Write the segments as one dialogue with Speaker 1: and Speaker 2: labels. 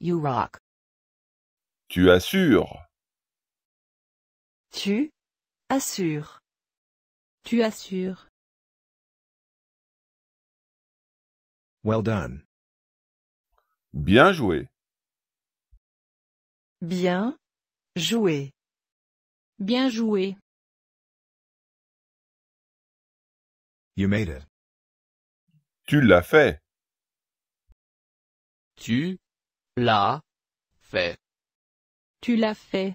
Speaker 1: You rock. Tu assures. Tu assures. Tu assures. Well done. Bien joué. Bien joué. Bien joué. You made it. Tu l'as fait. Tu l'a fait. Tu l'as fait.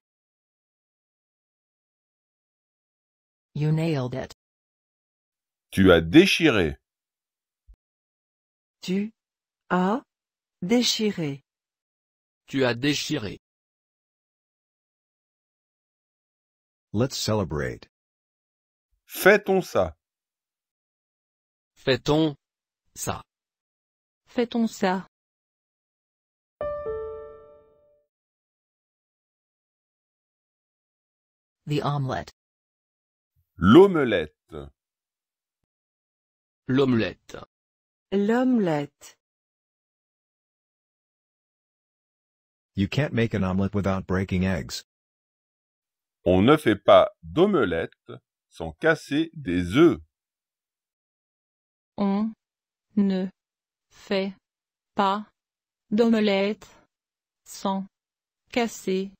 Speaker 1: You nailed it. Tu as déchiré. Tu as déchiré. Tu as déchiré. Let's celebrate. Fait-on ça. Fait-on ça. Fait-on ça. The omelette. L'omelette. L'omelette. L'omelette.
Speaker 2: You can't make an omelette without breaking eggs. On ne fait pas d'omelette sans casser des œufs.
Speaker 3: On ne fait pas d'omelette sans casser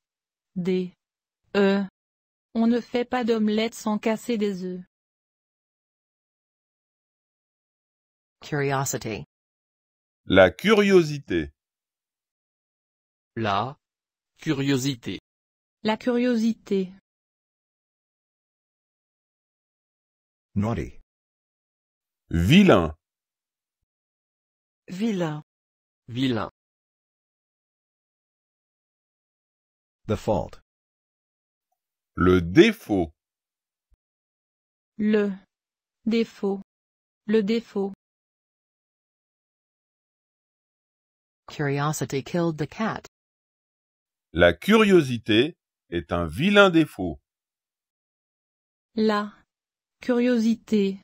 Speaker 3: des œufs. On ne fait pas d'omelette sans casser des œufs.
Speaker 1: Curiosity. La curiosité. La curiosité. La curiosité. Naughty. Vilain. Vilain. Vilain. The fault. Le défaut. Le défaut. Le défaut.
Speaker 4: Curiosity killed the cat.
Speaker 2: La curiosité est un vilain défaut.
Speaker 3: La curiosité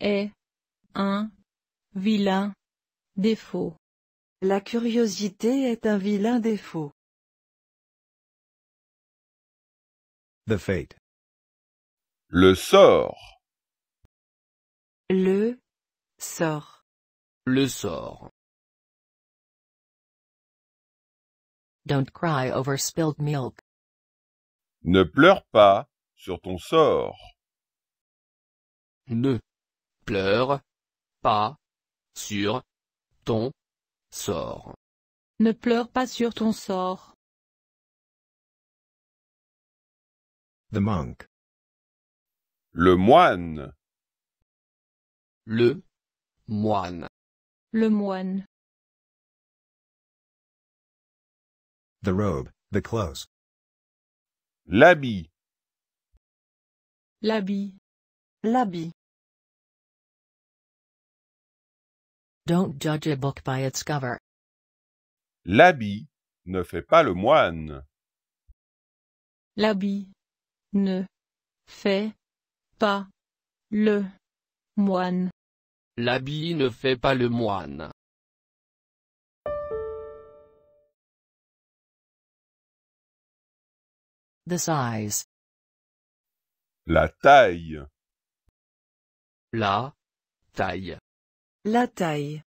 Speaker 3: est un vilain défaut. La curiosité est un
Speaker 1: vilain défaut. The fate. Le sort. Le sort. Le sort.
Speaker 4: Don't cry over spilled milk.
Speaker 2: Ne pleure pas sur ton sort. Ne pleure pas sur ton sort. Ne pleure pas
Speaker 1: sur ton sort. The monk. Le moine. Le moine. Le moine. The robe, the clothes. L'habit. L'habit. L'habit.
Speaker 4: Don't judge a book by its cover.
Speaker 2: L'habit ne fait pas le moine.
Speaker 4: L'habit ne
Speaker 3: fait pas le moine.
Speaker 1: L'habit ne fait pas le moine. The size. La taille. La taille. La taille.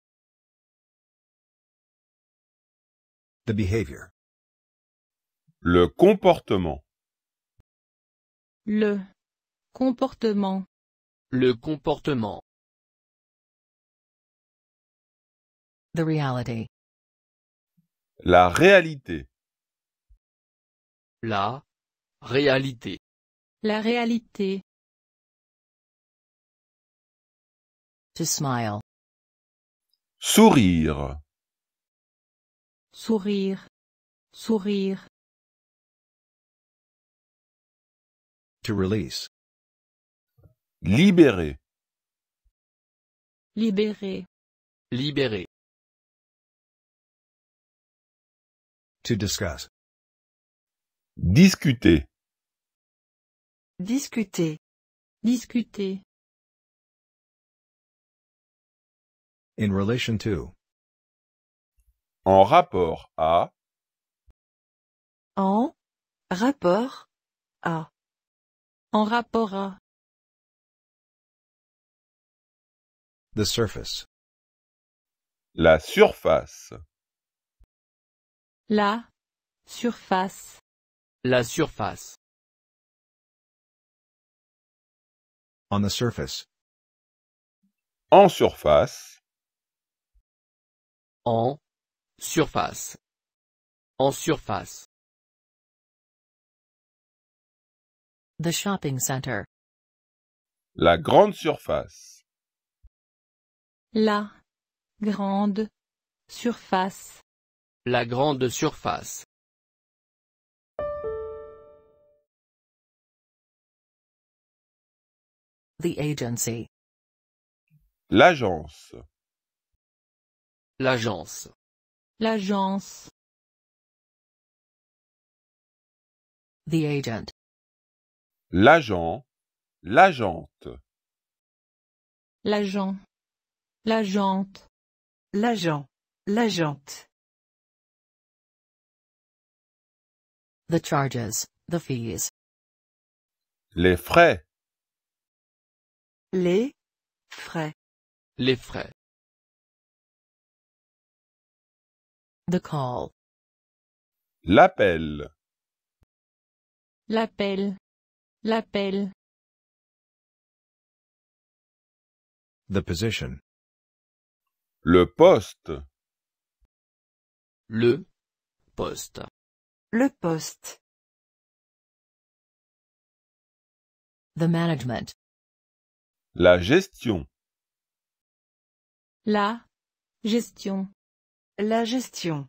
Speaker 1: The behavior. Le comportement.
Speaker 3: Le comportement.
Speaker 1: Le comportement. The reality. La réalité. La réalité. La réalité. To smile. Sourire. Sourire. Sourire. Libérer. Libérer. Libérer. To discuss. Discuter. Discuter. Discuter.
Speaker 2: In relation to. En rapport à.
Speaker 1: En rapport à. En rapport à. The surface. La surface. La surface. La surface. On the surface. En surface. En surface. En surface. The
Speaker 4: shopping center.
Speaker 2: La grande surface.
Speaker 3: La grande surface.
Speaker 2: La grande
Speaker 1: surface. The agency. L'agence. L'agence. L'agence. The agent
Speaker 2: l'agent, l'agente,
Speaker 1: l'agent, l'agente, l'agent, l'agente. The charges, the fees. Les frais, les frais, les frais. The call. L'appel. L'appel. L'appel. The position. Le poste. Le poste. Le poste. The management. La gestion. La gestion. La gestion.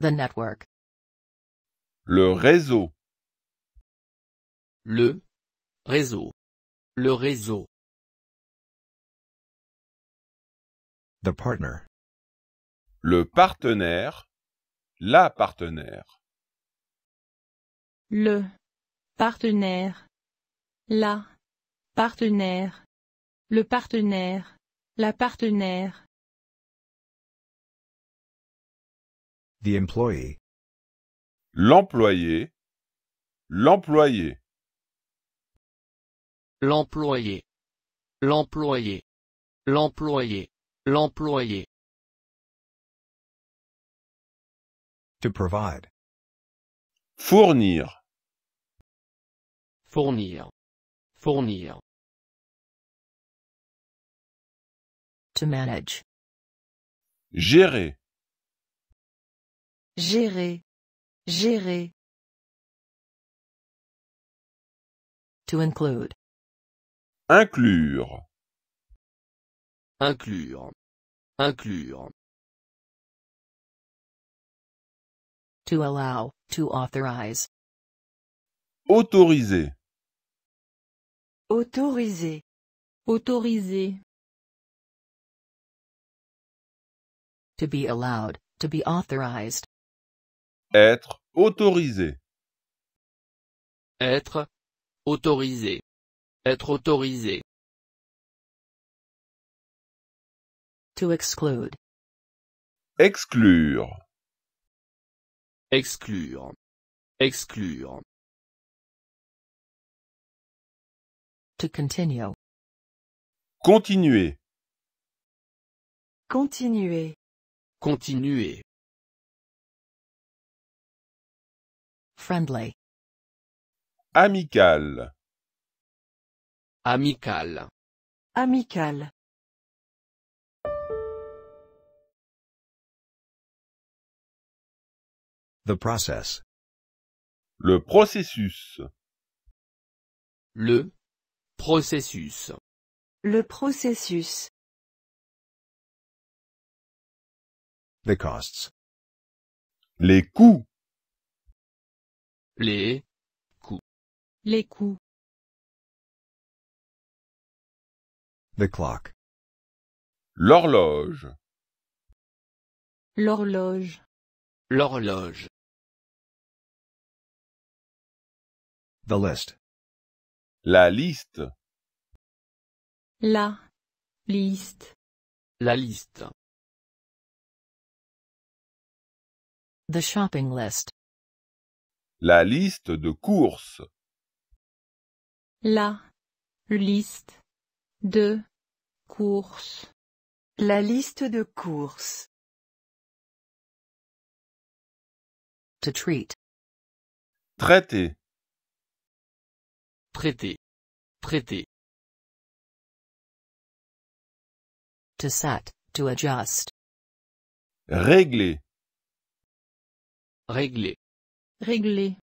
Speaker 1: The network. Le réseau. Le réseau. Le réseau. The partner.
Speaker 2: Le partenaire. La partenaire.
Speaker 3: Le partenaire. La partenaire. Le partenaire. La partenaire.
Speaker 1: The employee l'employé, l'employé. L'employé, l'employé, l'employé, l'employé. To provide. Fournir. Fournir. Fournir. To manage. Gérer. Gérer. Gérer. To include. Inclure. Inclure. Inclure. To allow, to authorize. Autoriser. Autoriser. Autoriser. To
Speaker 4: be allowed, to be authorized.
Speaker 1: Être autorisé. Être autorisé. Être autorisé. To exclude. Exclure. Exclure. Exclure. To continue. Continuer. Continuer. Continuer. Friendly. Amical. Amical. Amical. The process. Le processus. Le processus. Le processus. The costs. Les coûts. Les coups. Les coups. The clock. L'horloge. L'horloge. L'horloge. The list. La liste. La liste. La liste. The shopping list.
Speaker 2: La liste de courses.
Speaker 3: La liste de courses. La liste de courses.
Speaker 1: To treat. Traiter. Prêter. Prêter. To set. To adjust. Régler. Régler. Régler.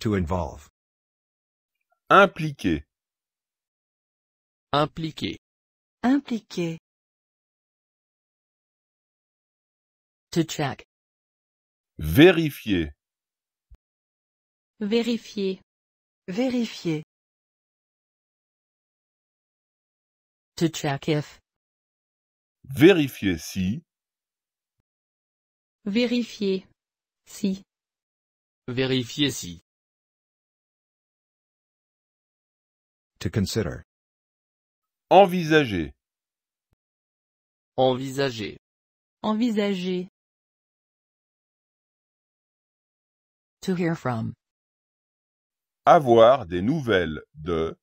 Speaker 1: To involve. Impliquer. Impliquer. Impliquer. To check. Vérifier. Vérifier. Vérifier. To check if. Vérifier si. Vérifier. Si. Vérifier si. To consider. Envisager. Envisager. Envisager.
Speaker 4: To hear from.
Speaker 2: Avoir des nouvelles de.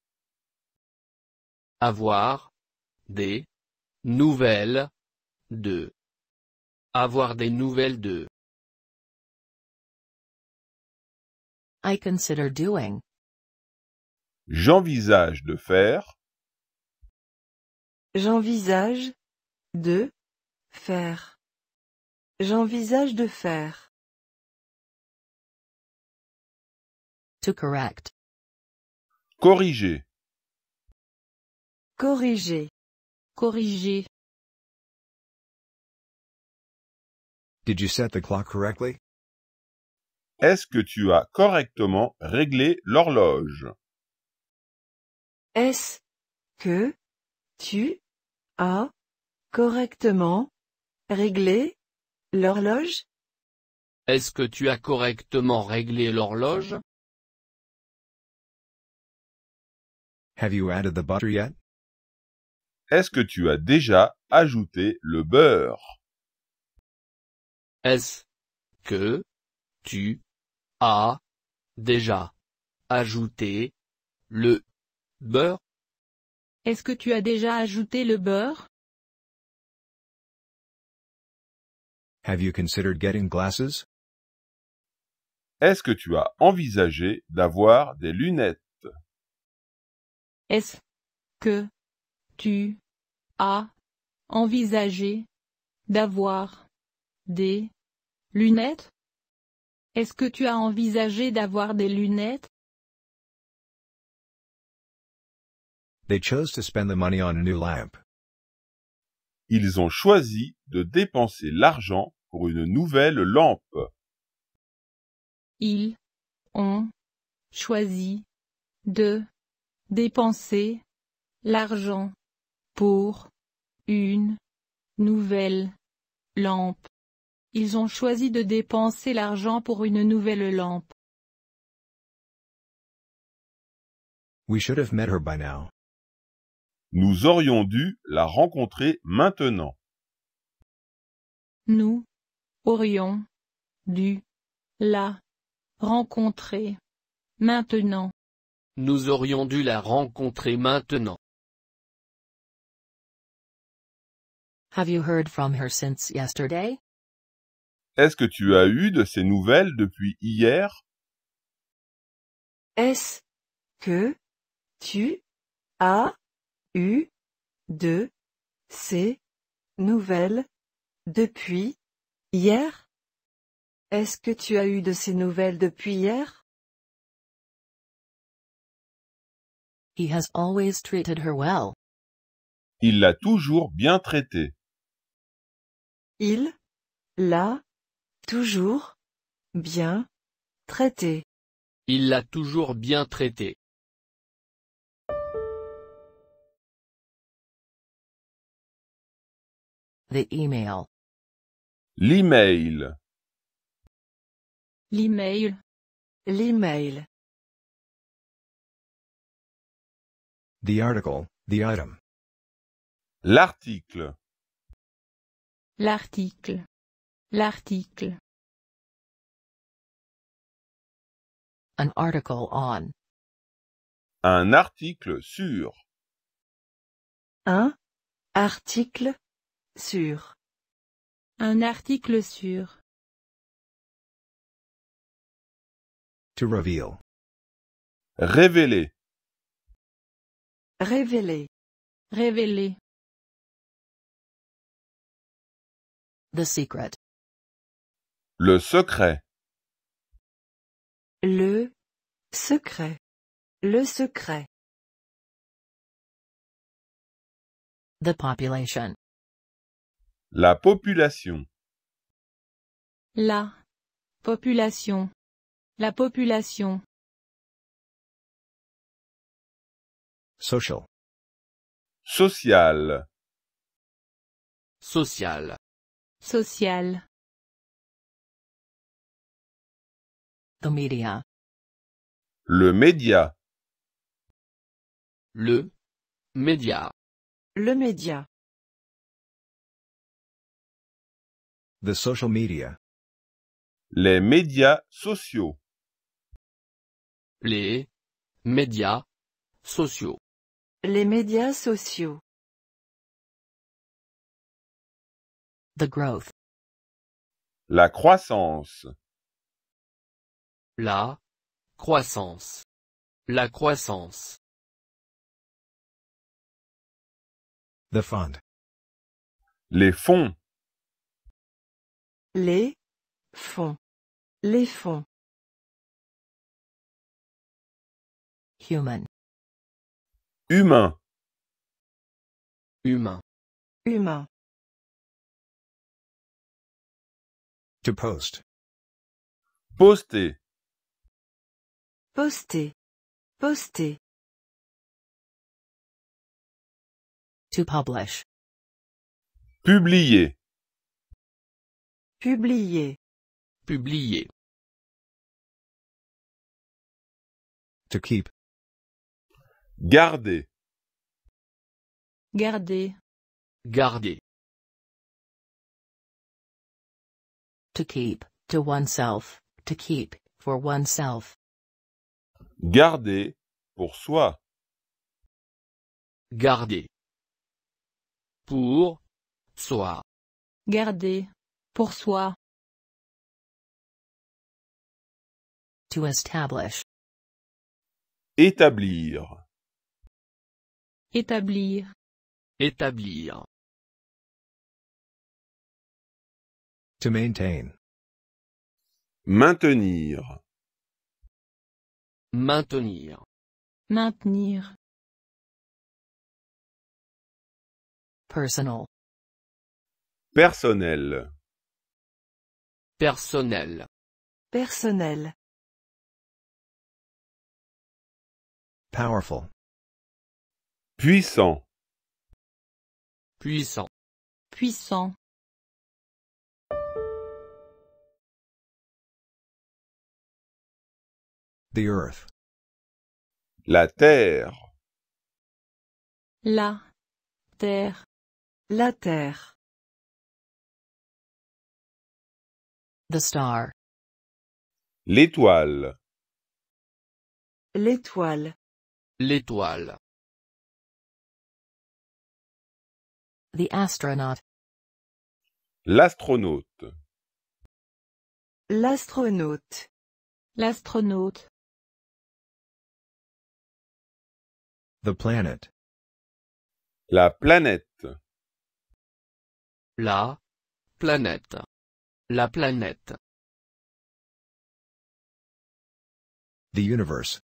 Speaker 2: Avoir des
Speaker 1: nouvelles de. Avoir des nouvelles de. I consider doing.
Speaker 2: J'envisage de faire.
Speaker 3: J'envisage de faire. J'envisage de faire.
Speaker 1: To correct. Corriger. Corriger. Corriger. Did you set the clock correctly?
Speaker 2: Est-ce que tu as correctement réglé l'horloge?
Speaker 3: Est-ce que tu as correctement réglé l'horloge?
Speaker 1: Est-ce que tu as correctement réglé l'horloge?
Speaker 2: Have you added the butter yet? Est-ce que tu as déjà ajouté le beurre? Est-ce
Speaker 5: que tu as déjà ajouté
Speaker 1: le beurre
Speaker 3: Est-ce que tu as déjà ajouté le beurre
Speaker 1: Have you considered getting glasses
Speaker 2: Est-ce que tu as envisagé d'avoir des lunettes
Speaker 3: Est-ce que tu as envisagé d'avoir des Lunettes Est-ce que tu as envisagé d'avoir des lunettes
Speaker 2: They chose to spend the money on a new lamp. Ils ont choisi de dépenser l'argent pour une nouvelle lampe.
Speaker 3: Ils ont choisi de dépenser l'argent pour une nouvelle lampe. Ils ont choisi de dépenser l'argent pour une nouvelle lampe.
Speaker 2: We should have met her by now. Nous aurions dû la rencontrer maintenant.
Speaker 3: Nous aurions dû la rencontrer maintenant.
Speaker 2: Nous
Speaker 1: aurions dû la rencontrer maintenant.
Speaker 4: Have you heard from her since yesterday?
Speaker 2: Est-ce que tu as eu de ces nouvelles depuis hier
Speaker 4: Est-ce que
Speaker 3: tu as eu de ces nouvelles depuis hier Est-ce que tu as eu de ces nouvelles depuis hier
Speaker 4: He has always treated her well.
Speaker 2: Il l'a toujours bien traitée.
Speaker 4: Il l'a Toujours
Speaker 3: bien traité.
Speaker 1: Il l'a toujours bien traité. The email. L'email. L'email. L'email. The article, the item. L'article. L'article. L'article. article on.
Speaker 2: Un article sur.
Speaker 3: Un article sur. Un article sur.
Speaker 1: To reveal. Révéler. Révéler. Révéler. The secret. Le secret. Le secret. Le secret. The population.
Speaker 2: La population.
Speaker 1: La population. La population. Social. Social. Social. Social. Le média. Le média. Le média. The social media.
Speaker 2: Les médias sociaux. Les médias sociaux.
Speaker 3: Les médias sociaux.
Speaker 1: The growth. La croissance. La croissance. La croissance. The fund. Les fonds. Les fonds. Les fonds. Human. Humain. Humain. Humain. To post. Poster. Poster. Poster. To publish. Publier. Publier. Publier. To keep. Garder. Garder. Garder.
Speaker 4: To keep, to oneself, to keep, for oneself.
Speaker 2: Garder pour soi. Garder pour
Speaker 1: soi.
Speaker 3: Garder pour soi.
Speaker 1: To establish. Établir. Établir. Établir. To maintain. Maintenir. Maintenir. Maintenir. Personnel. Personnel. Personnel. Personnel. Powerful. Puissant. Puissant. Puissant. The earth. La terre. La terre. La terre. The star. L'étoile. L'étoile. L'étoile. The astronaut. L'astronaute. L'astronaute. L'astronaute. The planet. La planète. La planète. La planète. The universe.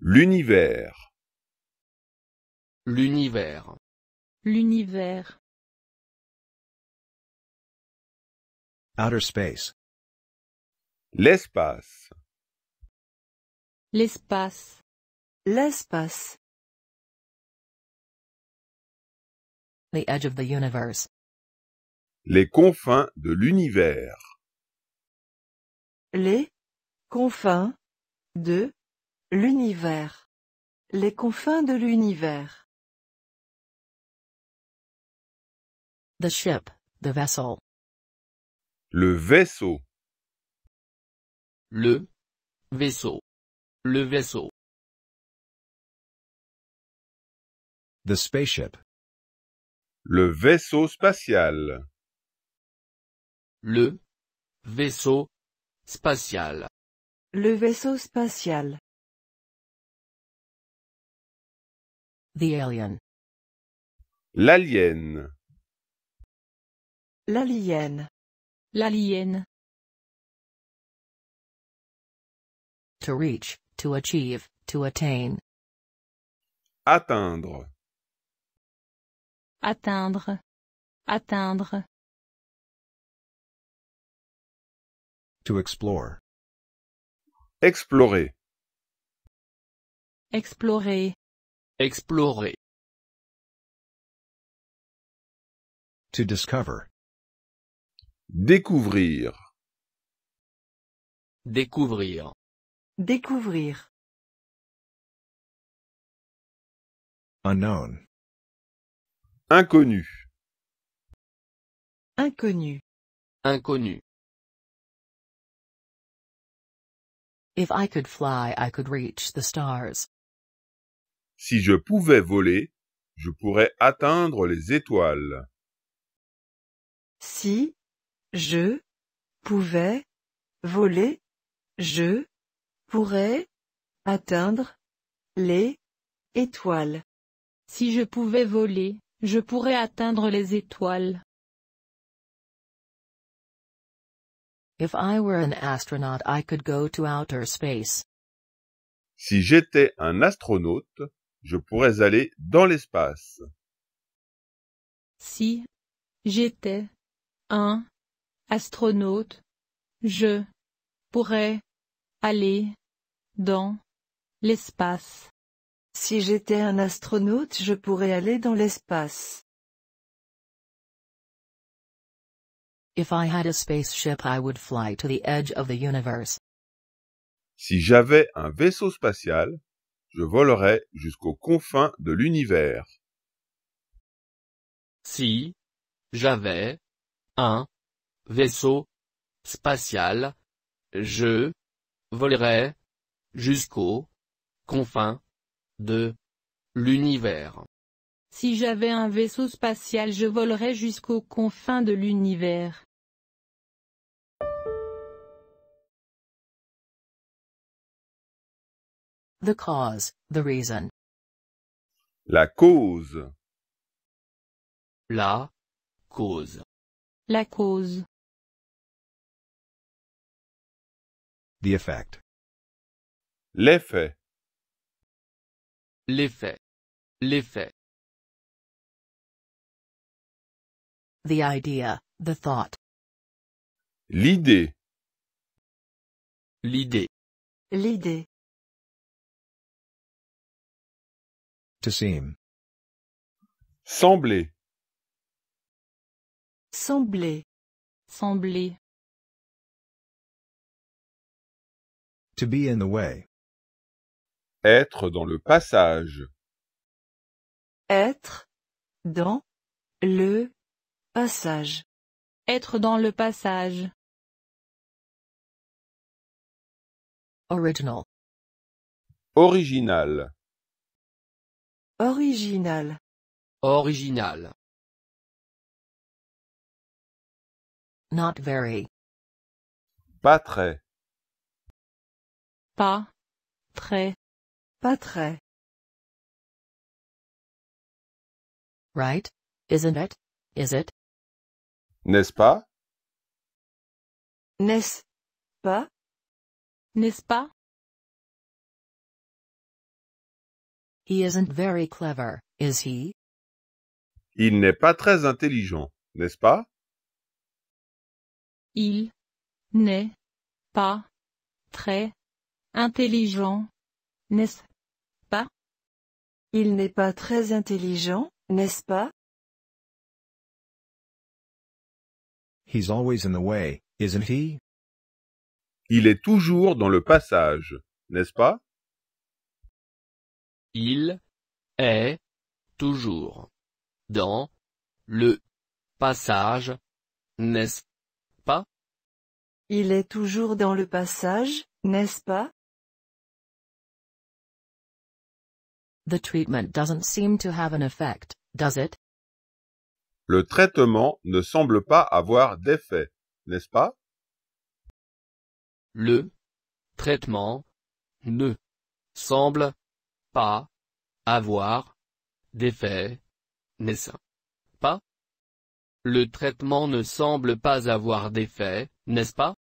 Speaker 1: L'univers. L'univers. L'univers. Outer space. L'espace. L'espace. L'espace. The edge of
Speaker 3: the universe.
Speaker 2: Les confins de l'univers.
Speaker 3: Les confins de l'univers.
Speaker 1: Les confins de l'univers. The ship, the vessel. Le vaisseau. Le vaisseau. Le vaisseau. The spaceship. Le
Speaker 2: vaisseau spatial. Le vaisseau spatial.
Speaker 3: Le vaisseau spatial.
Speaker 1: The alien. L'alien. L'alien. L'alien.
Speaker 4: To reach, to achieve, to attain.
Speaker 1: Atteindre. Atteindre. Atteindre. To explore. Explorer. Explorer. Explorer. To discover. Découvrir. Découvrir. Découvrir. Unknown. Inconnu. Inconnu. Inconnu.
Speaker 4: If I could fly, I could reach the stars.
Speaker 2: Si je pouvais voler, je pourrais atteindre les étoiles.
Speaker 3: Si je pouvais voler, je pourrais atteindre les étoiles. Si je pouvais voler, je pourrais atteindre
Speaker 4: les étoiles. If I were an astronaut, I could go to outer space.
Speaker 2: Si j'étais un astronaute, je pourrais aller dans l'espace.
Speaker 3: Si j'étais un astronaute, je pourrais aller dans l'espace. Si j'étais un astronaute je pourrais aller dans l'espace.
Speaker 4: If I had a spaceship I would fly to the edge of the universe.
Speaker 2: Si j'avais un vaisseau spatial, je volerais jusqu'aux confins de l'univers. Si
Speaker 5: j'avais un vaisseau spatial, je volerais jusqu'aux confins de l'univers.
Speaker 3: Si j'avais un vaisseau spatial je volerais jusqu'aux confins de l'univers.
Speaker 1: The cause, the reason. La cause. La cause. La cause. The effect. L'effet. l'effet, l'effet. The idea, the thought. L'idée, l'idée, l'idée. To seem. Sembler. Sembler. Sembler.
Speaker 2: To be in the way. Être dans le passage.
Speaker 3: Être
Speaker 2: dans le passage.
Speaker 3: Être dans le passage.
Speaker 1: Original. Original. Original. Original. Not very. Pas très. Pas très. Pas très. Right? Isn't it? Is it? N'est-ce pas? N'est-ce pas? N'est-ce pas?
Speaker 4: He isn't very clever,
Speaker 2: is he? Il n'est pas très intelligent, n'est-ce pas?
Speaker 4: Il n'est
Speaker 3: pas très intelligent, n'est-ce il n'est pas très intelligent, n'est-ce pas?
Speaker 2: He's always in the way, isn't he? Il est toujours dans le passage, n'est-ce pas?
Speaker 5: Il est toujours dans le
Speaker 1: passage, n'est-ce pas?
Speaker 3: Il est toujours
Speaker 4: dans le passage, n'est-ce pas? The treatment doesn't seem to have an effect, does it?
Speaker 2: Le traitement ne semble pas avoir d'effet, n'est-ce pas? Le
Speaker 5: traitement
Speaker 2: ne semble
Speaker 5: pas avoir d'effet, n'est-ce pas Le traitement ne semble pas avoir d'effet, n'est-ce pas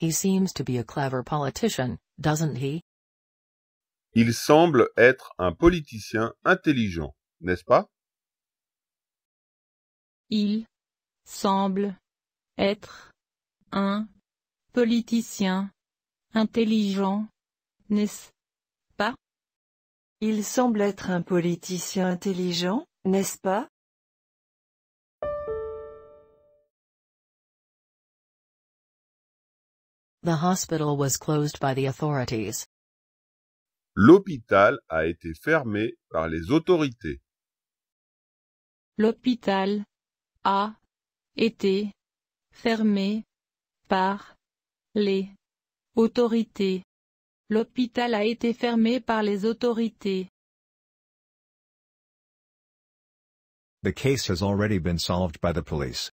Speaker 4: He seems to be a clever politician, doesn't he
Speaker 2: il semble être un politicien intelligent, n'est-ce pas
Speaker 3: Il semble être un politicien intelligent, n'est-ce pas Il semble être un politicien intelligent, n'est-ce pas
Speaker 4: The hospital was closed by the authorities.
Speaker 2: L'hôpital a été fermé par les autorités.
Speaker 3: L'hôpital a été fermé par les autorités. L'hôpital a été fermé par les autorités.
Speaker 2: The case has already been solved by the police.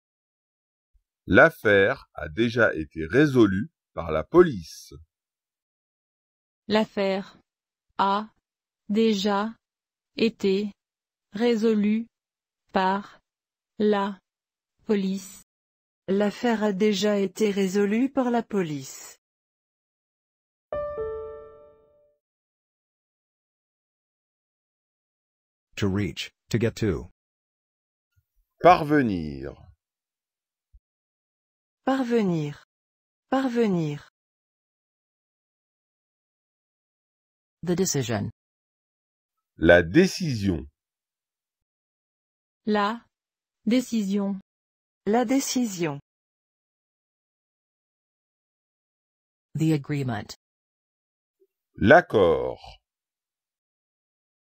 Speaker 2: L'affaire a déjà été résolue par la police.
Speaker 3: L'affaire a déjà été résolu par la police. L'affaire a déjà été résolue par la police.
Speaker 1: To reach, to get to. Parvenir. Parvenir. Parvenir. The decision. La décision. La décision. La décision. The agreement. L'accord.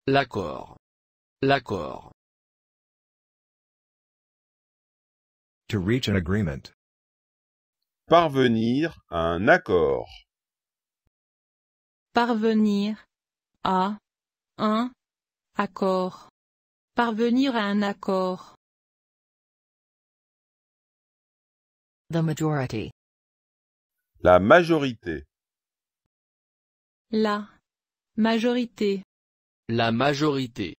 Speaker 1: L'accord. L'accord. To reach an agreement.
Speaker 2: Parvenir à un accord.
Speaker 3: Parvenir à un accord.
Speaker 1: Parvenir à un accord.
Speaker 4: The majority.
Speaker 2: La majorité.
Speaker 3: La majorité.
Speaker 2: La majorité.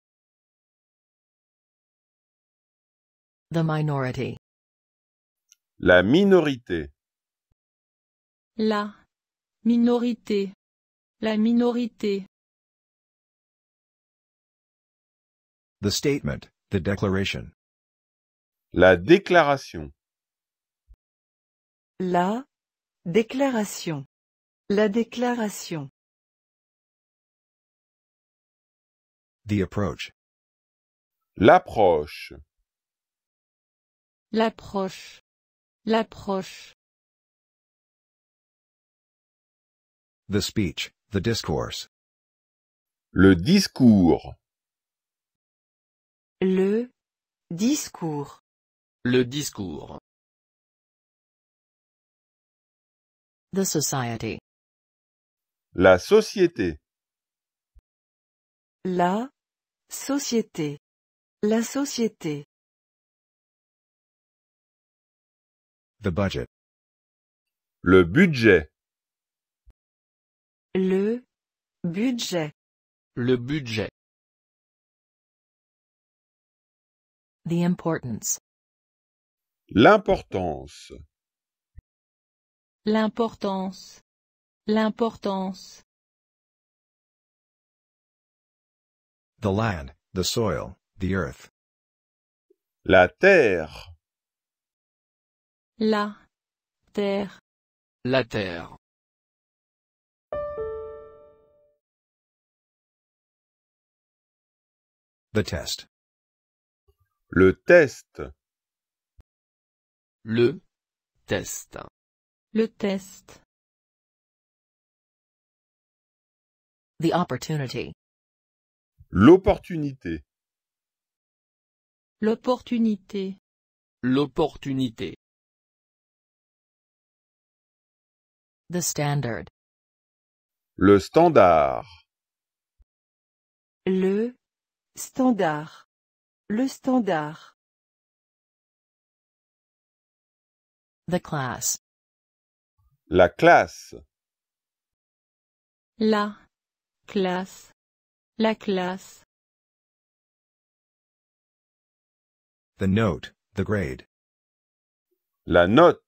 Speaker 1: The minority. La minorité. La minorité. La minorité.
Speaker 2: The statement, the declaration. La déclaration.
Speaker 3: La déclaration. La déclaration.
Speaker 1: The approach. L'approche. L'approche. L'approche. The speech. The discourse. Le discours. Le discours. Le discours. The society. La société. La société. La société. The budget. Le budget. Le budget. Le budget. The importance. L'importance. L'importance. L'importance. The land, the soil, the earth. La terre. La terre. La terre. The test. Le test. Le test. Le test. The opportunity. L'opportunité. L'opportunité. L'opportunité. The standard. Le standard. Le Standard. Le standard. The class. La classe. La classe. La classe. The note, the grade. La note.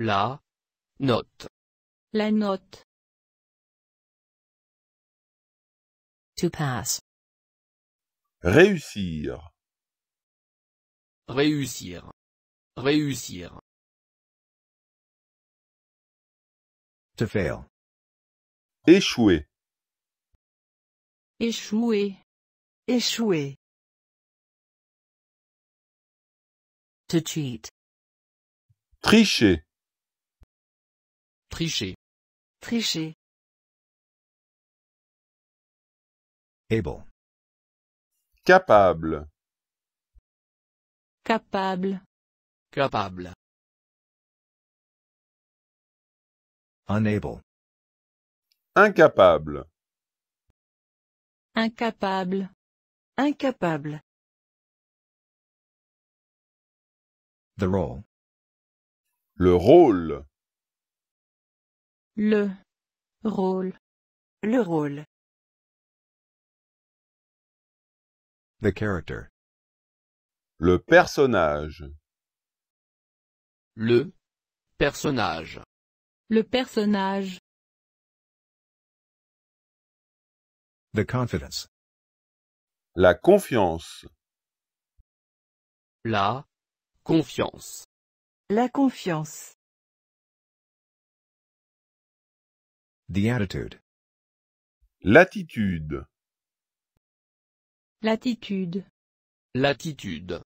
Speaker 1: La note. La note. To pass. Réussir. Réussir. Réussir. To fail. Échouer. Échouer. Échouer. To cheat. Tricher. Tricher. Tricher. Able. Capable. Capable. Capable. Unable. Incapable. Incapable. Incapable. The role. Le rôle. Le rôle. Le rôle.
Speaker 2: The character. Le personnage. Le personnage.
Speaker 1: Le personnage. The confidence. La confiance. La confiance. La confiance. The attitude. L'attitude. Latitude. Latitude.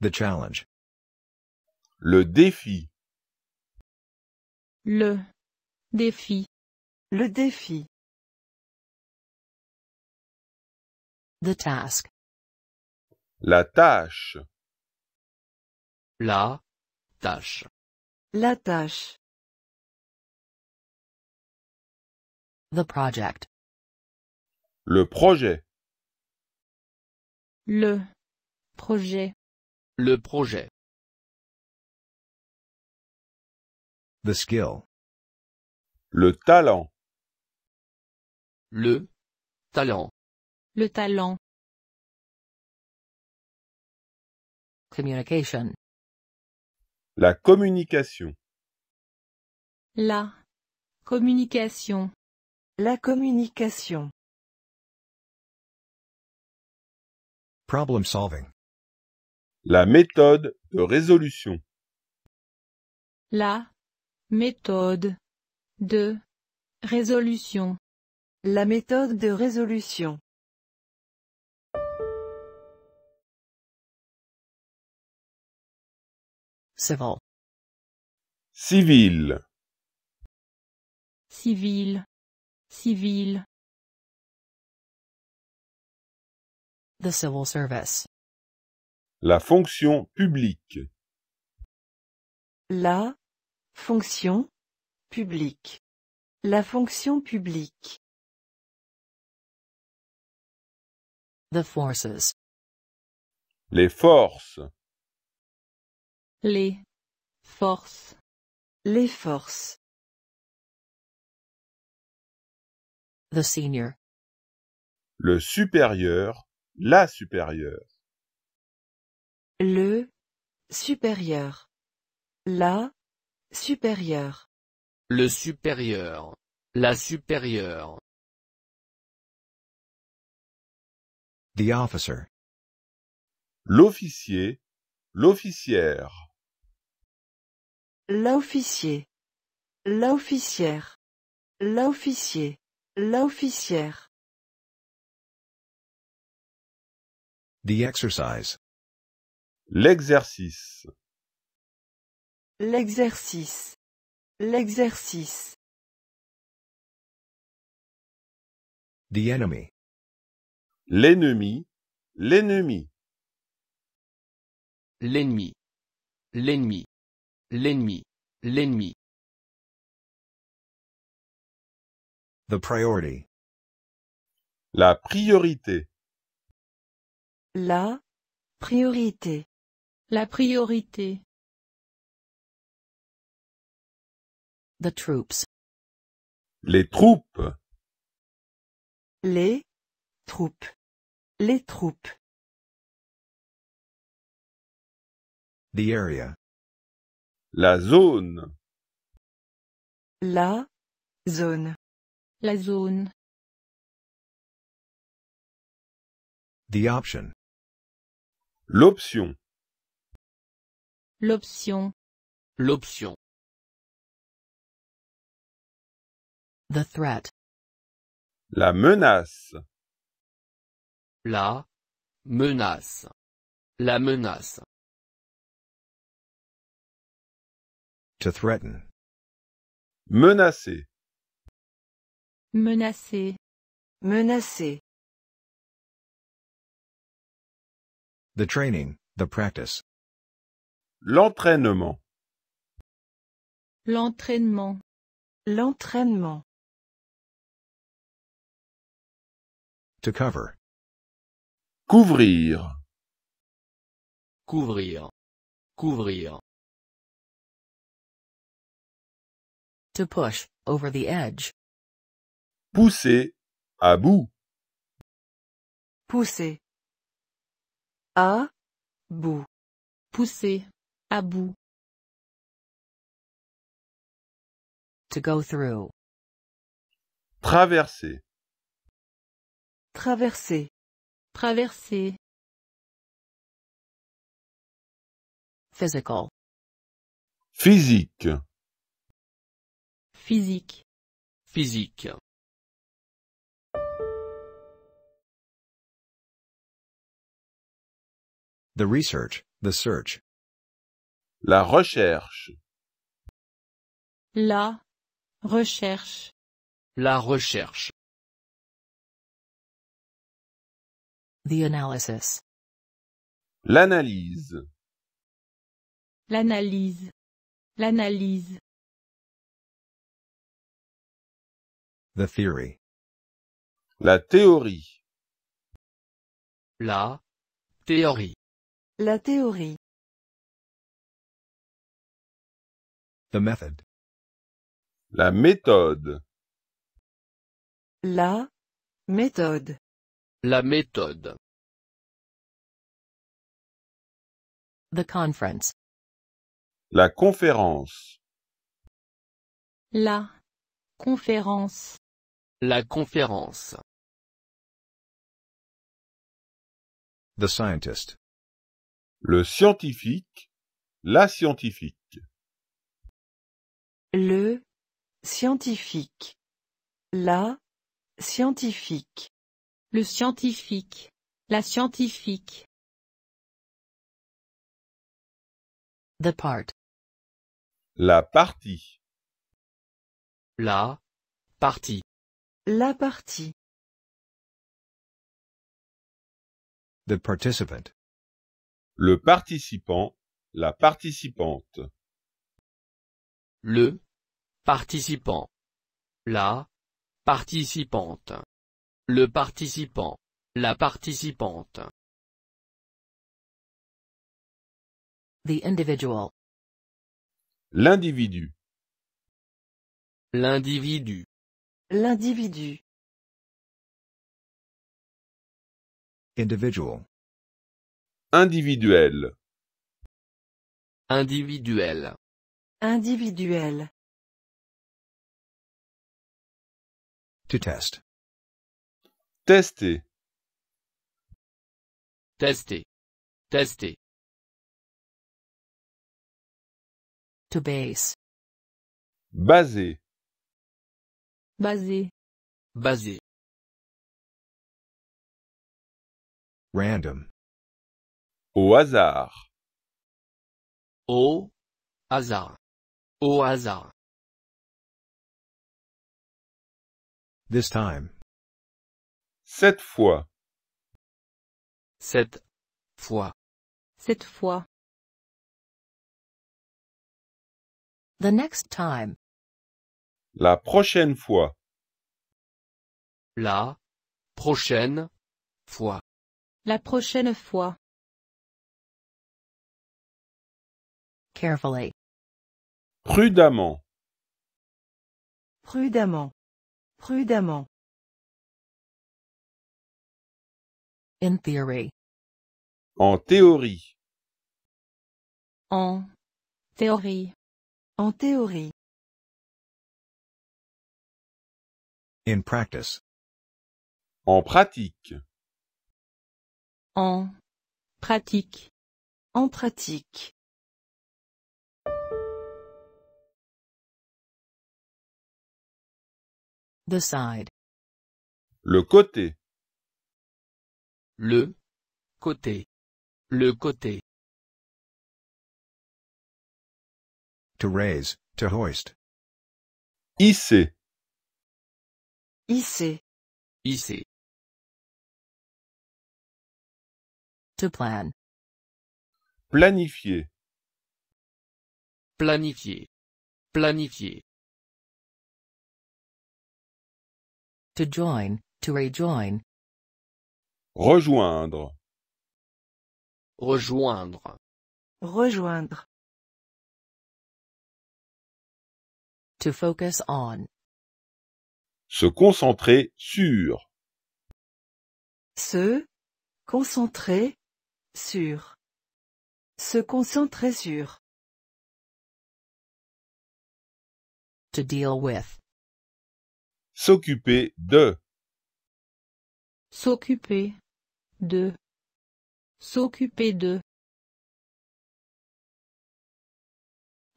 Speaker 1: The challenge. Le défi. Le défi. Le défi. The task. La tâche. La tâche. La tâche. The project. Le projet. Le projet. Le projet. The skill. Le talent. Le talent. Le talent.
Speaker 4: Communication.
Speaker 2: La communication.
Speaker 1: La communication. La communication. Problem solving.
Speaker 2: La méthode de résolution.
Speaker 3: La méthode de résolution. La méthode de résolution.
Speaker 1: Civil. Civil. Civil. Civil. The civil service.
Speaker 2: La fonction publique.
Speaker 3: La fonction publique. La fonction publique.
Speaker 1: The forces. Les forces. Les forces. Les forces. The senior.
Speaker 2: Le supérieur la supérieure.
Speaker 3: Le supérieur. La supérieure.
Speaker 1: Le supérieur. La supérieure. The officer.
Speaker 2: L'officier. L'officière.
Speaker 3: L'officier. L'officière. L'officier. L'officière.
Speaker 1: The exercise. L'exercice. L'exercice. L'exercice.
Speaker 2: The enemy. L'ennemi. L'ennemi. L'ennemi. L'ennemi. L'ennemi.
Speaker 1: L'ennemi. The priority. La priorité. La priorité. La priorité. The troops. Les troupes. Les troupes. Les troupes. The area. La zone. La zone. La zone. The option. L'option. L'option. L'option. The threat. La menace. La menace. La menace. To threaten. Menacer. Menacer. Menacer. The training, the practice. L'entraînement. L'entraînement. L'entraînement. To cover. Couvrir. Couvrir. Couvrir. To push, over the edge. Pousser, à bout. Pousser, à bout. Pousser. À bout. To go through. Traverser. Traverser. Traverser. Physical. Physique. Physique. Physique.
Speaker 2: The research, the search. La recherche.
Speaker 3: La recherche.
Speaker 2: La recherche.
Speaker 1: The analysis. L'analyse. L'analyse. L'analyse. The theory. La théorie. La théorie. La théorie. The method. La méthode. La méthode. La méthode.
Speaker 4: The conference.
Speaker 1: La conférence. La conférence. La conférence. The scientist
Speaker 2: le scientifique, la scientifique.
Speaker 3: Le scientifique, la scientifique. Le scientifique, la scientifique.
Speaker 1: The part. La partie. La partie. La partie. The participant
Speaker 2: le participant, la participante. Le participant, la participante,
Speaker 1: le participant, la participante. The individual. L'individu. L'individu. L'individu. Individual. Individuel. Individuel. Individuel. To test. Tester. Tester. Tester. To base. Basé. Basé. Basé. Random. Au hasard. Au hasard. Au hasard. This time. Cette fois. Cette fois. Cette fois. The next
Speaker 3: time.
Speaker 2: La prochaine fois. La prochaine fois.
Speaker 3: La prochaine fois.
Speaker 1: Prudemment. Prudemment. Prudemment. In theory. En théorie. En théorie. En théorie. practice. En pratique. En pratique. En pratique. The side. Le côté. Le côté. Le côté. To raise, to hoist. Hisser. Hisser. Hisser. To plan. Planifier. Planifier. Planifier. to join, to rejoin. Rejoindre. Rejoindre. Rejoindre.
Speaker 4: To focus on.
Speaker 2: Se concentrer sur.
Speaker 4: Se concentrer sur.
Speaker 1: Se concentrer sur. To deal with.
Speaker 2: S'occuper de.
Speaker 1: S'occuper de. S'occuper de.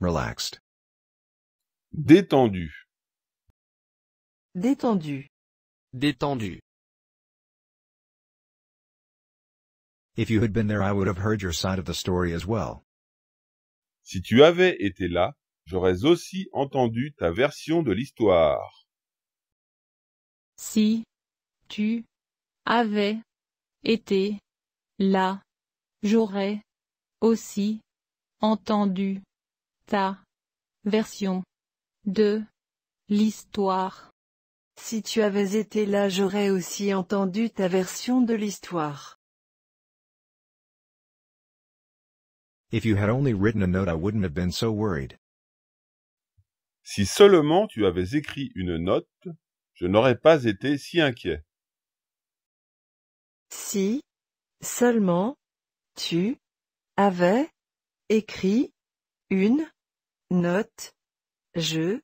Speaker 1: Relaxed. Détendu. Détendu. Détendu.
Speaker 2: If you had been there, I would have heard your side of the story as well. Si tu avais été là, j'aurais aussi entendu ta version de l'histoire.
Speaker 3: Si tu avais été là, j'aurais aussi entendu ta version de l'histoire. Si tu avais été là, j'aurais aussi entendu ta version de l'histoire.
Speaker 2: If you had only written a note, I wouldn't have been so worried. Si seulement tu avais écrit une note, je n'aurais pas été si inquiet. Si
Speaker 3: seulement tu avais écrit une note, je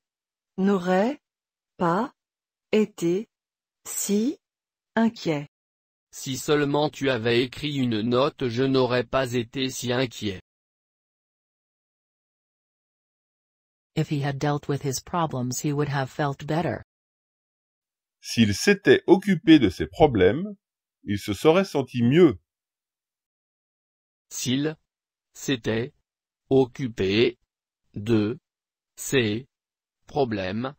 Speaker 3: n'aurais pas été si inquiet.
Speaker 5: Si seulement tu avais écrit une note je n'aurais pas
Speaker 1: été si inquiet.
Speaker 4: If he had dealt with his problems he would have felt better.
Speaker 2: S'il s'était occupé de ses problèmes, il se serait senti mieux. S'il s'était occupé de ses
Speaker 5: problèmes,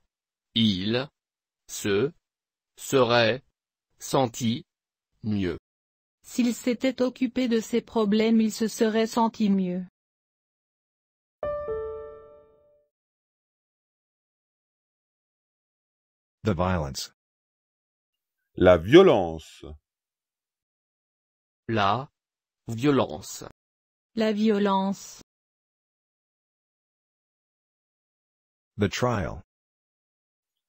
Speaker 5: il se serait senti mieux.
Speaker 3: S'il s'était occupé de ses problèmes, il se serait senti mieux.
Speaker 1: La violence. La violence. La violence. The trial.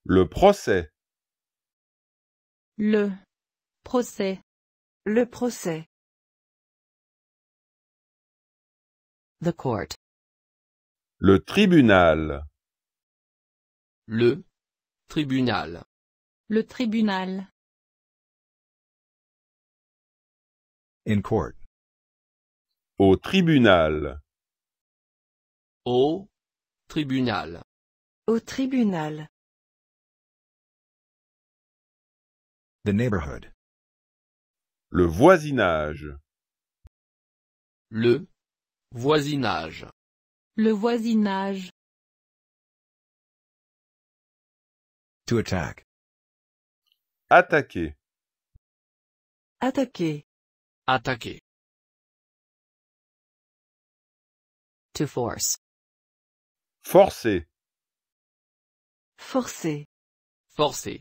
Speaker 1: Le procès. Le procès. Le procès. The court. Le tribunal. Le tribunal. Le tribunal. In court. Au tribunal. Au tribunal. Au tribunal. The
Speaker 2: neighborhood. Le voisinage. Le voisinage.
Speaker 1: Le voisinage. To attack. Attaquer. Attaquer. Attaquer. To force. Forcer. Forcer. Forcer.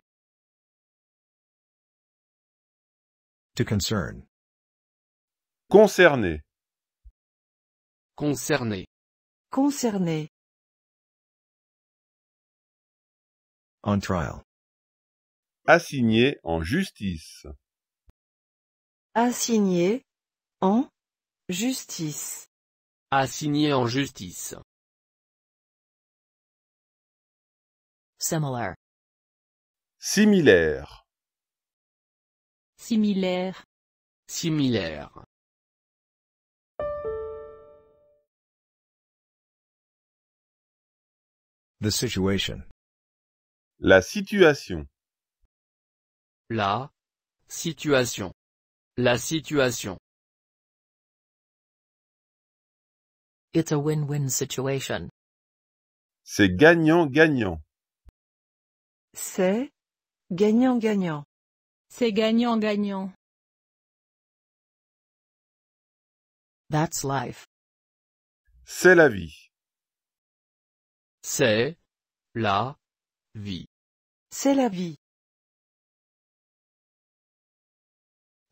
Speaker 1: To concern. Concerner. Concerner. Concerner.
Speaker 2: On trial. Assigné en justice.
Speaker 1: Assigné en justice. Assigné en justice. Similaire. Similaire. Similaire. The situation. La situation. La situation. La situation.
Speaker 4: It's a win-win situation.
Speaker 2: C'est gagnant-gagnant.
Speaker 4: C'est gagnant-gagnant.
Speaker 1: C'est gagnant-gagnant. That's life. C'est la vie. C'est la vie. C'est la vie.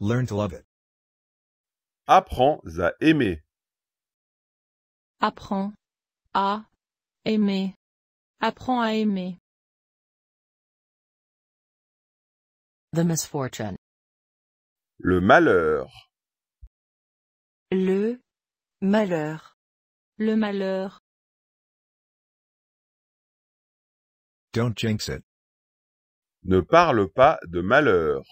Speaker 1: Learn to love it. Apprends à aimer. Apprends à aimer. Apprends à aimer.
Speaker 4: The misfortune.
Speaker 1: Le malheur. Le malheur. Le malheur.
Speaker 2: Don't jinx it. Ne parle pas de malheur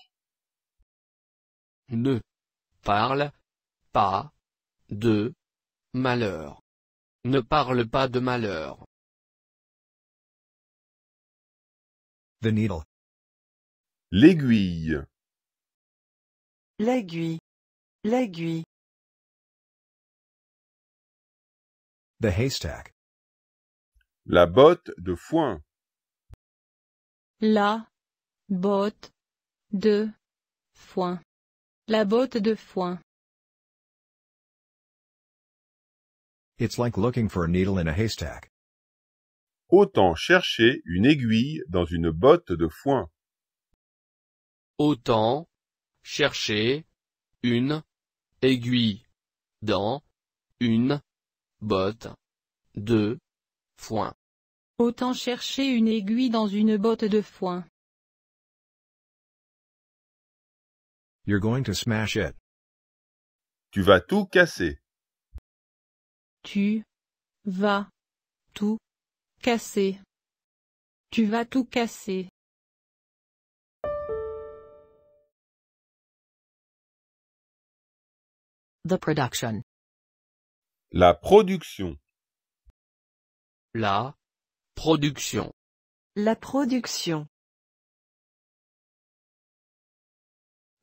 Speaker 2: ne parle pas de
Speaker 1: malheur. Ne parle pas de malheur. The needle. L'aiguille. L'aiguille. L'aiguille. The haystack. La botte de foin. La botte de foin. La botte de foin.
Speaker 2: It's like looking for a needle in a haystack. Autant chercher une aiguille dans une botte de foin. Autant chercher une aiguille dans
Speaker 1: une botte de foin.
Speaker 3: Autant chercher une aiguille dans une botte de foin.
Speaker 2: You're going to smash it. Tu vas tout casser.
Speaker 3: Tu vas tout casser. Tu vas tout casser.
Speaker 1: The production. La production. La production. La production.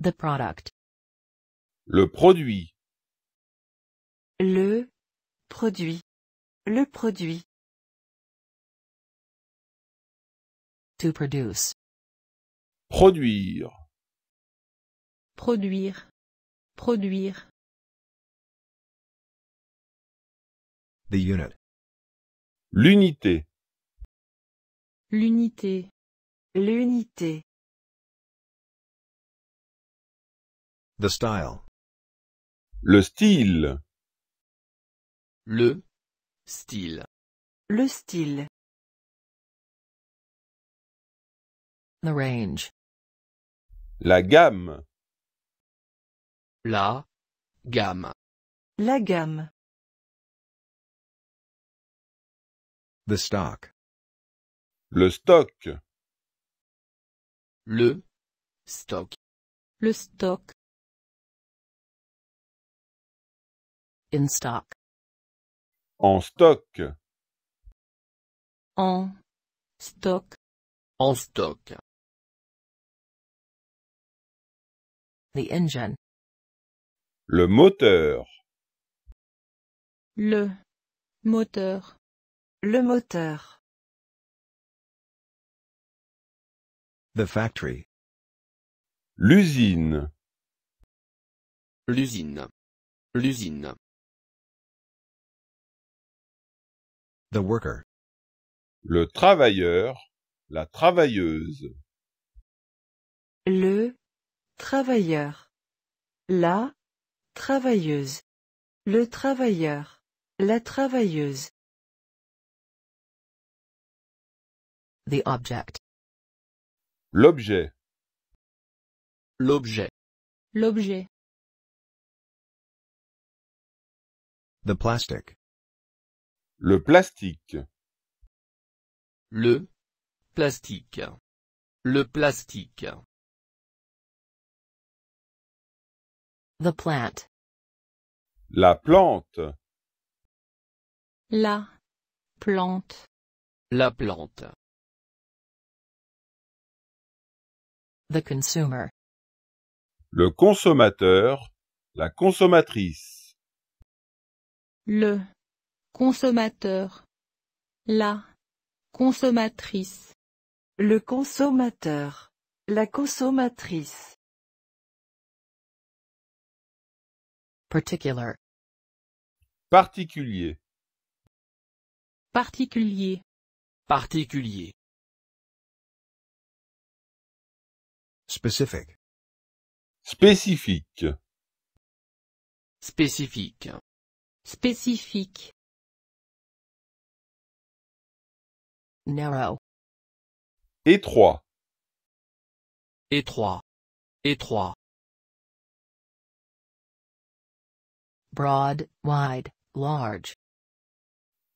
Speaker 1: The product. Le produit. Le produit. Le produit. To produce. Produire. Produire. Produire. The unit. L'unité. L'unité. L'unité. The style. Le style. Le style. Le style. La gamme. La gamme. La gamme. The stock. Le stock. Le stock. Le stock. In stock. En stock. En stock. En stock. The engine. Le moteur. Le moteur. Le moteur. The factory. L'usine. L'usine. L'usine. The worker. Le
Speaker 2: travailleur, la travailleuse.
Speaker 3: Le travailleur, la travailleuse. Le travailleur, la travailleuse.
Speaker 1: The object. L'objet. L'objet. L'objet. The plastic. Le plastique. Le plastique. Le plastique. The plant. La plante. La plante. La plante. The consumer.
Speaker 2: Le consommateur, la consommatrice.
Speaker 3: Le Consommateur. La. Consommatrice. Le consommateur. La consommatrice.
Speaker 1: Particular. Particulier. Particulier. Particulier. Specific. Spécifique. Spécifique. Spécifique. Narrow. Étroit. Étroit. Étroit. Broad, wide, large.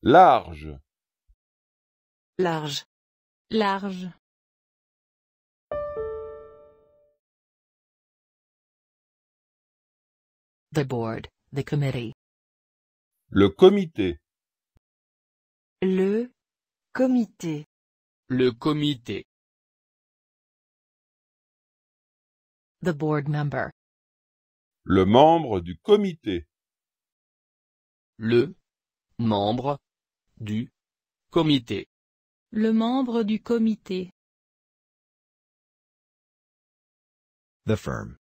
Speaker 1: Large. Large. Large. The board, the committee. Le comité. Le Comité. Le comité.
Speaker 4: The board member.
Speaker 2: Le membre du comité. Le membre du comité.
Speaker 4: Le
Speaker 1: membre du comité. The firm.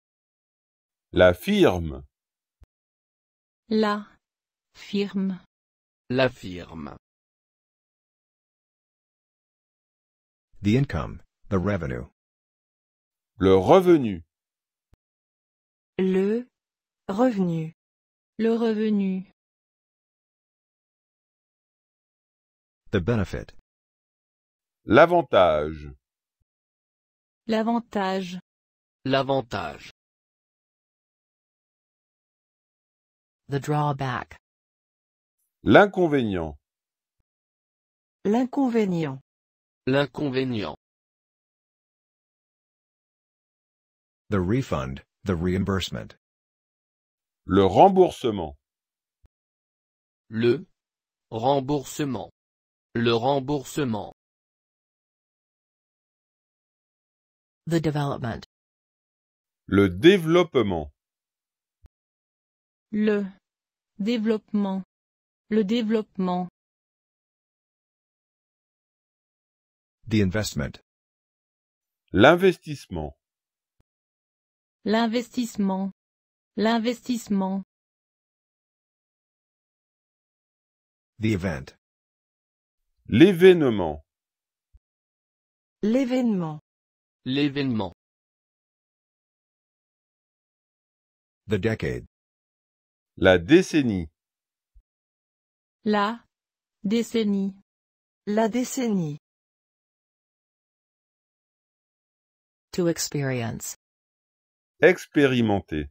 Speaker 1: La firme. La firme. La firme. The income, the revenue. Le revenu. Le revenu. Le revenu. The benefit. L'avantage. L'avantage. L'avantage. The drawback. L'inconvénient. L'inconvénient. L'inconvénient. The
Speaker 2: refund, the reimbursement. Le remboursement. Le remboursement. Le remboursement.
Speaker 1: The development. Le développement. Le développement. Le développement. L'investissement. L'investissement. L'investissement. The event. L'événement. L'événement. L'événement. The decade. La décennie. La décennie. La décennie. To experience. Expérimenter.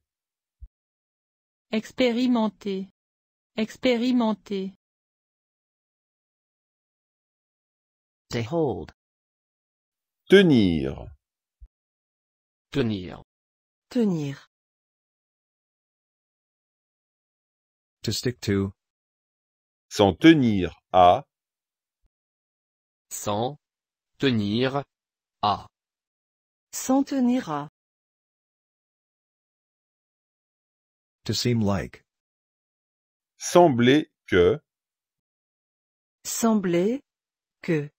Speaker 1: Expérimenter. Expérimenter. To hold. Tenir. Tenir. Tenir. To stick to. S'en tenir à. S'en tenir à. S'en tenir à. To seem like. Sembler que. Sembler que.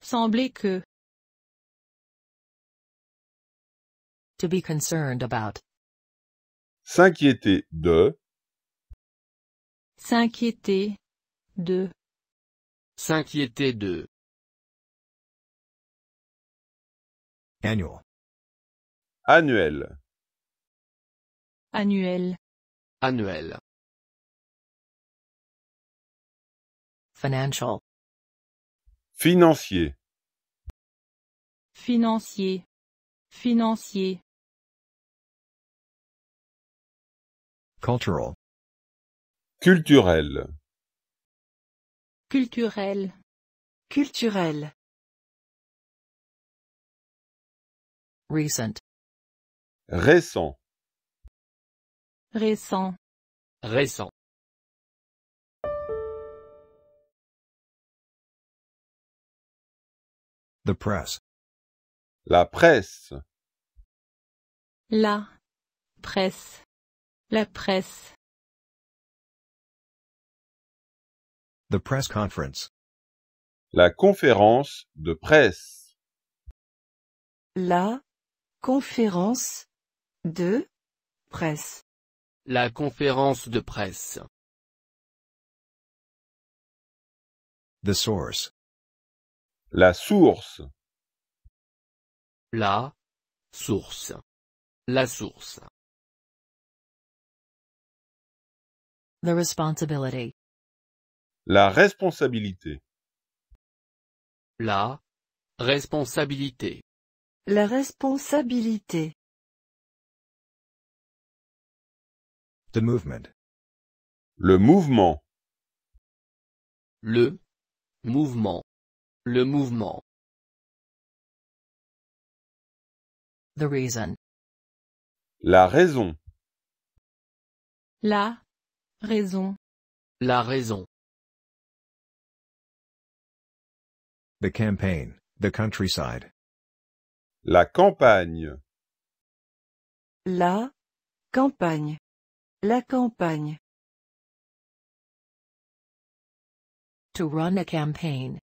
Speaker 1: Sembler que. To be
Speaker 4: concerned about.
Speaker 2: S'inquiéter de.
Speaker 4: S'inquiéter de.
Speaker 2: S'inquiéter de.
Speaker 1: Annuel. Annuel. Annuel. Financial. Financier. Financier. Financier. Cultural. Culturel. Culturel. Culturel. Recent. Récent. Récent. Récent. The press. La presse. La presse. La presse.
Speaker 2: The press conference. La conférence de presse.
Speaker 3: La Conférence de presse.
Speaker 1: La conférence de presse. The source. La source. La source. La source. The
Speaker 4: responsibility.
Speaker 2: La responsabilité. La responsabilité.
Speaker 4: La responsabilité.
Speaker 1: The movement. Le mouvement. Le mouvement. Le mouvement. The reason. La raison. La raison. La raison. The
Speaker 2: campaign, the countryside. La campagne.
Speaker 1: La campagne. La campagne. To run a campaign.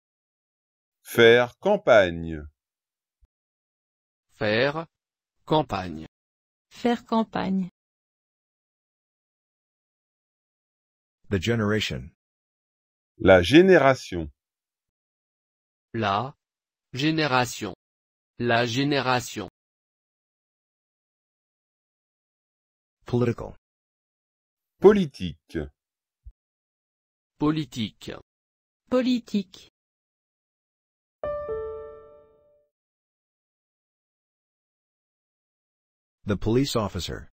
Speaker 1: Faire campagne. Faire campagne. Faire campagne. The generation. La génération. La génération. La génération. Political. Politique. Politique. Politique.
Speaker 2: The police officer.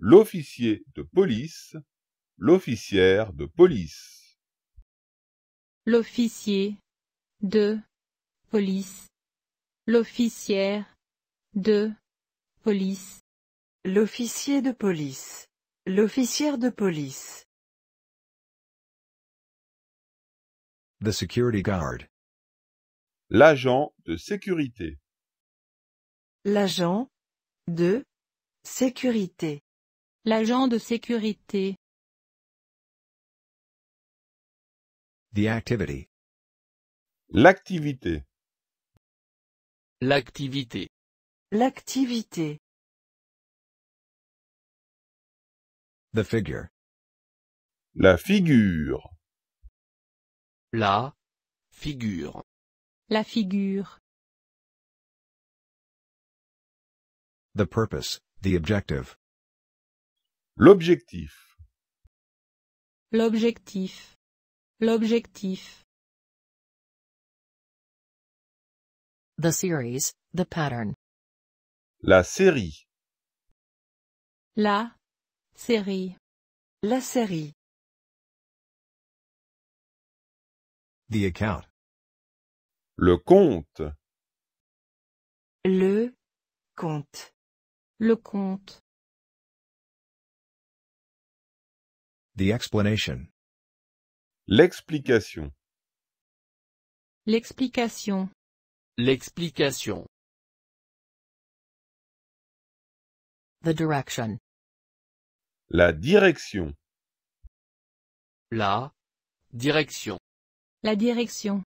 Speaker 2: L'officier de police, l'officière de police.
Speaker 3: L'officier de police. L'officier de police. L'officier de police. l'officier de police.
Speaker 1: The security guard.
Speaker 2: L'agent de sécurité.
Speaker 3: L'agent de sécurité. L'agent de sécurité.
Speaker 1: The activity. L'activité. L'activité. L'activité. The figure. La figure. La figure. La figure. The purpose, the objective. L'objectif. L'objectif. L'objectif. The series, the pattern. La série. La série. La série. The account. Le compte. Le compte. Le compte. The explanation. L'explication. L'explication. L'explication. The
Speaker 3: direction.
Speaker 1: La direction. La direction.
Speaker 3: La direction.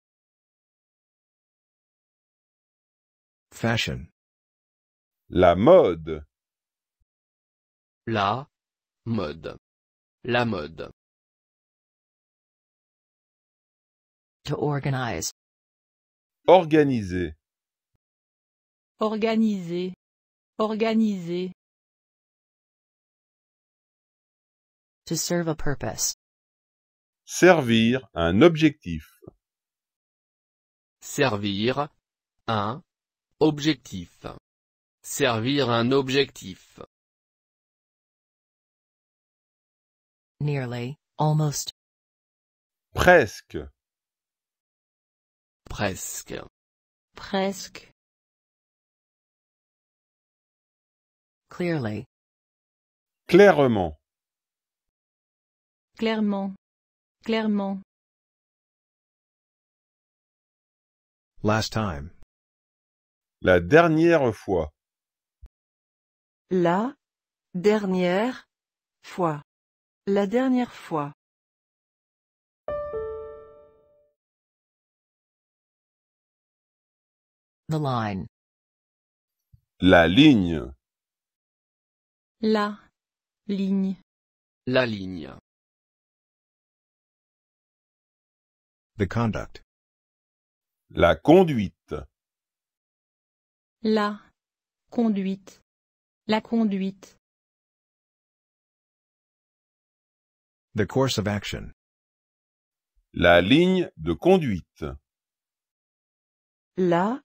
Speaker 1: Fashion. La mode. La mode. La mode. To organize. Organiser. Organiser. Organiser. To serve a
Speaker 4: purpose.
Speaker 2: Servir un objectif. Servir un objectif. Servir
Speaker 1: un objectif. Nearly, almost. Presque. Presque. Presque. Clairement. Clairement. Clairement.
Speaker 2: Last time. La dernière fois.
Speaker 1: La dernière fois. La dernière fois. La ligne. La ligne. La ligne. The conduct. La conduite. La conduite. La conduite.
Speaker 2: The course of action. La ligne de conduite.
Speaker 3: La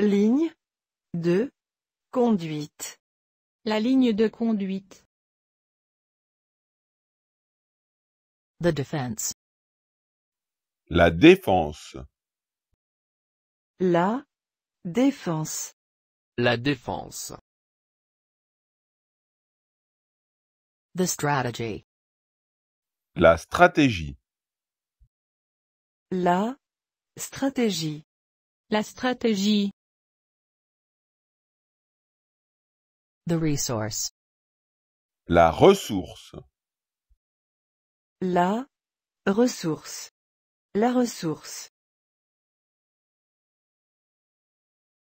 Speaker 3: Ligne de conduite.
Speaker 1: La ligne de conduite.
Speaker 4: The defense.
Speaker 2: La défense.
Speaker 4: La défense.
Speaker 2: La défense.
Speaker 1: The strategy. La stratégie. La stratégie. La stratégie.
Speaker 4: The resource.
Speaker 1: La ressource.
Speaker 4: La ressource. La ressource.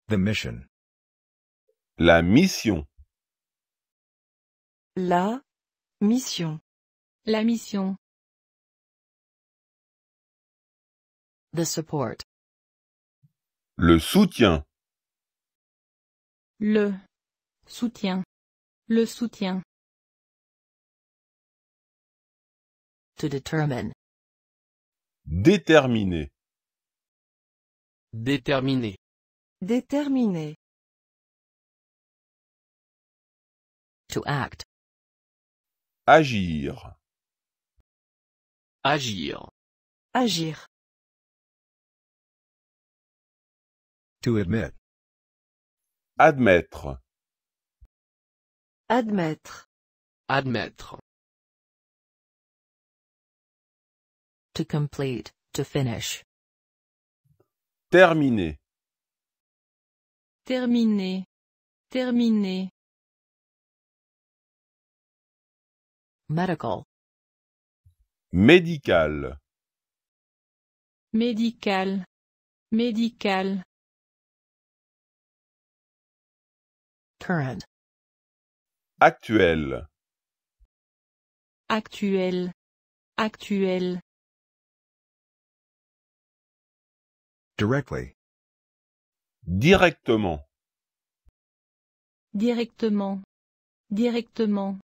Speaker 1: The mission. La mission. La mission. La mission. The support. Le soutien. Le Soutien. Le soutien. To determine. Déterminer. Déterminer. Déterminer. To act. Agir. Agir. Agir. To admit. Admettre. Admettre. Admettre. To complete, to finish. Terminer. Terminer. Terminer. Medical. Médical. Médical. Médical. Current. Actuel. Actuel. Actuel. Directly. Directement.
Speaker 3: Directement. Directement.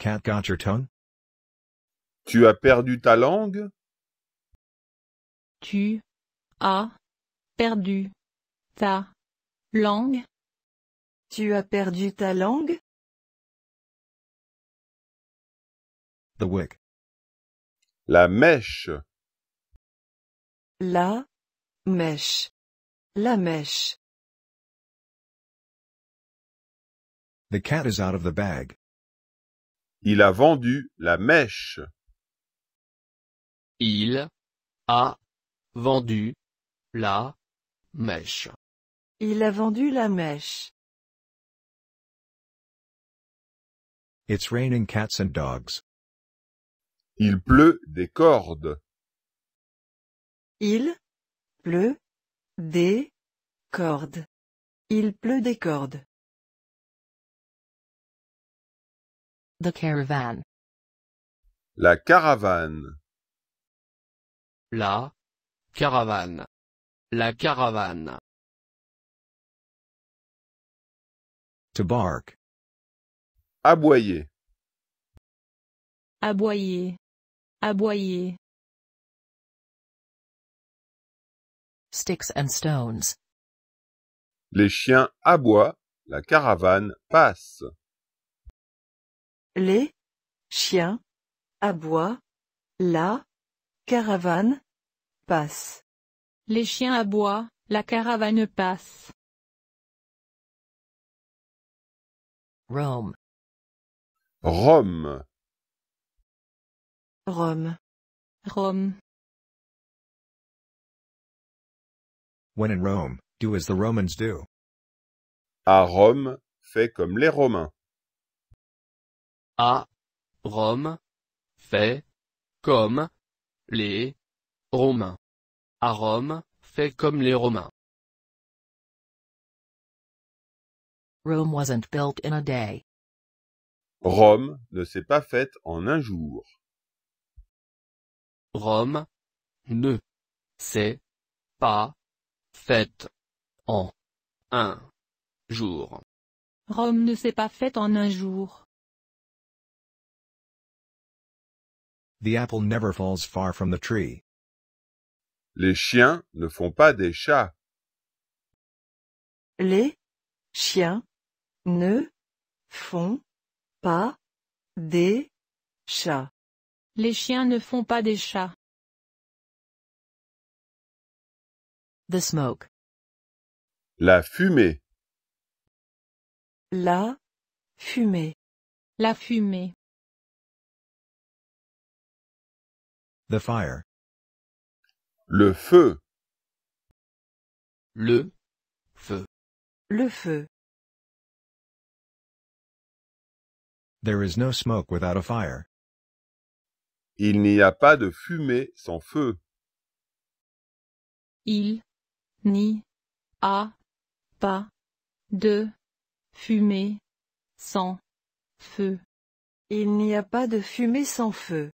Speaker 1: Cat
Speaker 2: Tu as perdu ta langue?
Speaker 3: Tu as Perdu. Ta. Langue.
Speaker 1: Tu as perdu ta langue? The wick. La mèche. La mèche. La mèche.
Speaker 2: The cat is out of the bag. Il a vendu la mèche. Il a vendu la Mèche.
Speaker 3: Il a vendu la mèche.
Speaker 1: It's raining cats and dogs.
Speaker 2: Il pleut des cordes.
Speaker 3: Il pleut des cordes. Il pleut des cordes.
Speaker 1: The caravan. La caravane. La caravane. La caravane. To bark. Aboyer. Aboyer. Aboyer.
Speaker 4: Sticks and stones.
Speaker 2: Les chiens aboient, la caravane passe.
Speaker 4: Les chiens
Speaker 3: aboient, la caravane passe. Les chiens aboient, la caravane passe.
Speaker 1: Rome. Rome. Rome. Rome.
Speaker 2: When in Rome, do as the Romans do. À Rome, fais comme les Romains.
Speaker 1: À Rome, fais comme les Romains à
Speaker 2: Rome, fait comme les Romains.
Speaker 4: Rome wasn't built in a day.
Speaker 2: Rome ne s'est pas faite en un jour. Rome ne s'est
Speaker 1: pas faite en un jour.
Speaker 3: Rome ne s'est pas faite en un jour.
Speaker 2: The apple never falls far from the tree. Les chiens ne font pas des chats.
Speaker 3: Les chiens ne font pas des chats. Les chiens ne font pas des chats.
Speaker 1: The smoke. La fumée. La fumée. La fumée. The fire. Le feu. Le feu. Le feu. There is no smoke without a fire.
Speaker 2: Il n'y a pas de fumée sans feu.
Speaker 3: Il n'y a pas de fumée sans feu. Il n'y a pas de fumée
Speaker 1: sans feu.